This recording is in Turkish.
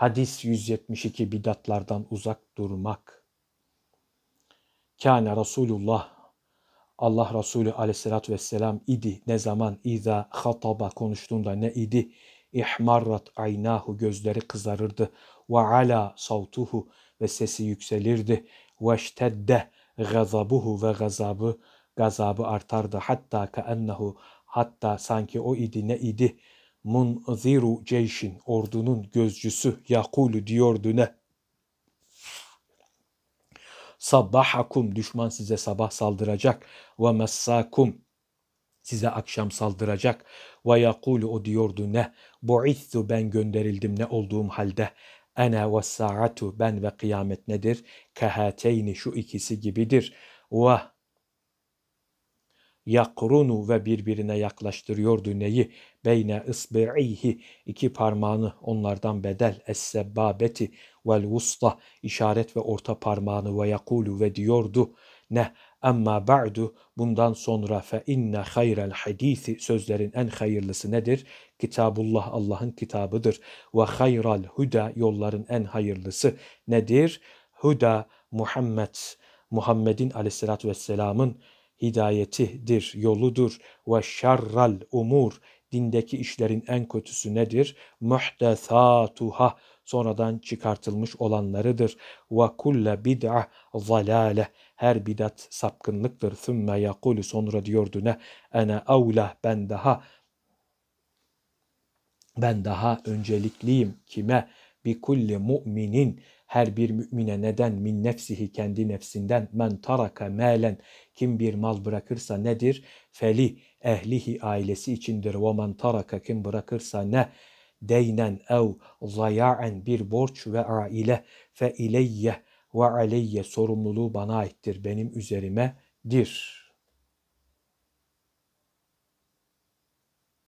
Hadis 172 bidatlardan uzak durmak. Kâne Resulullah Allah Resulü aleyhissalatü vesselam idi. Ne zaman İza hataba konuştuğunda ne idi? İhmarrat aynahu gözleri kızarırdı. Ve ala savtuhu ve sesi yükselirdi. Ve ştedde gazabuhu ve gazabı gazabı artardı. Hatta keennehu hatta sanki o idi ne idi? munziru ceyşin ordunun gözcüsü yakulu diyordu ne? Sabbahakum düşman size sabah saldıracak ve messakum size akşam saldıracak ve yakulu o diyordu ne? Bu'ithu ben gönderildim ne olduğum halde ene ve saatu ben ve kıyamet nedir? Kehateyni şu ikisi gibidir. Ve yakrunu ve birbirine yaklaştırıyordu neyi? Beyne ısbi'ihi iki parmağını onlardan bedel es-sebbabeti vel vusta işaret ve orta parmağını ve yakulu ve diyordu ne Amma ba'du bundan sonra fe inne hayrel hadisi sözlerin en hayırlısı nedir? Kitabullah Allah'ın kitabıdır. Ve hayral huda yolların en hayırlısı nedir? Huda Muhammed Muhammed'in aleyhissalatü vesselamın hidayetidir, yoludur. Ve şarral umur dindeki işlerin en kötüsü nedir? Muhtesatuha sonradan çıkartılmış olanlarıdır. Ve kulle bid'a zalale her bidat sapkınlıktır. Sümme yakulu sonra diyordu ne? Ene avla ben daha ben daha öncelikliyim kime? bi kulli mu'minin her bir mümine neden min nefsihi kendi nefsinden men taraka melen kim bir mal bırakırsa nedir? Feli ehlihi ailesi içindir ve men taraka kim bırakırsa ne? Deynen ev zayaen bir borç ve aile fe ileyye ve aleyye sorumluluğu bana aittir benim üzerime dir.